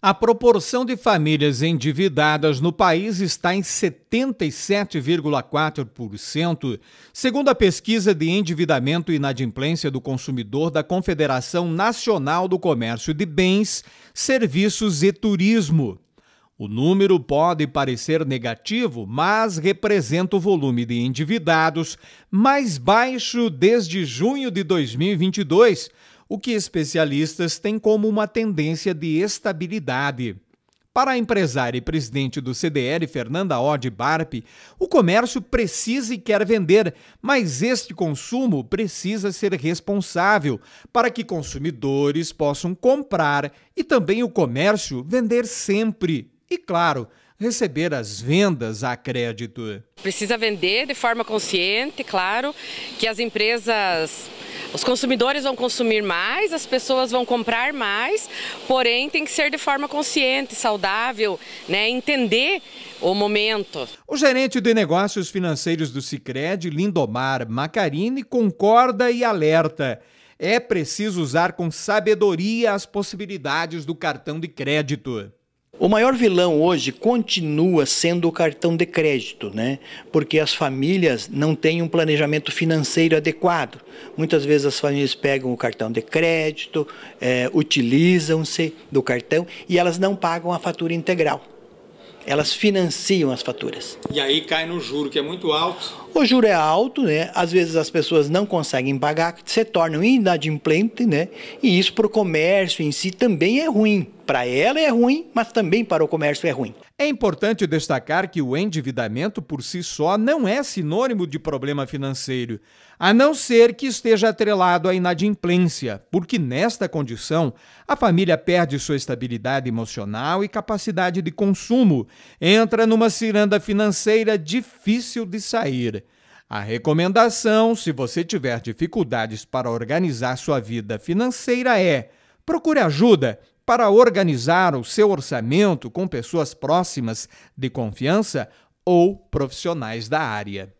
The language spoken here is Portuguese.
A proporção de famílias endividadas no país está em 77,4%, segundo a pesquisa de endividamento e inadimplência do consumidor da Confederação Nacional do Comércio de Bens, Serviços e Turismo. O número pode parecer negativo, mas representa o volume de endividados mais baixo desde junho de 2022 o que especialistas têm como uma tendência de estabilidade. Para a empresária e presidente do CDL, Fernanda Odd Barpe, o comércio precisa e quer vender, mas este consumo precisa ser responsável para que consumidores possam comprar e também o comércio vender sempre. E claro, receber as vendas a crédito. Precisa vender de forma consciente, claro, que as empresas os consumidores vão consumir mais, as pessoas vão comprar mais, porém tem que ser de forma consciente, saudável, né? entender o momento. O gerente de negócios financeiros do Sicredi, Lindomar Macarini, concorda e alerta. É preciso usar com sabedoria as possibilidades do cartão de crédito. O maior vilão hoje continua sendo o cartão de crédito, né? Porque as famílias não têm um planejamento financeiro adequado. Muitas vezes as famílias pegam o cartão de crédito, é, utilizam-se do cartão e elas não pagam a fatura integral. Elas financiam as faturas. E aí cai no juro que é muito alto. O juro é alto, né? Às vezes as pessoas não conseguem pagar, se tornam inadimplente, né? E isso para o comércio em si também é ruim. Para ela é ruim, mas também para o comércio é ruim. É importante destacar que o endividamento por si só não é sinônimo de problema financeiro, a não ser que esteja atrelado à inadimplência, porque nesta condição a família perde sua estabilidade emocional e capacidade de consumo, entra numa ciranda financeira difícil de sair. A recomendação, se você tiver dificuldades para organizar sua vida financeira, é procure ajuda para organizar o seu orçamento com pessoas próximas de confiança ou profissionais da área.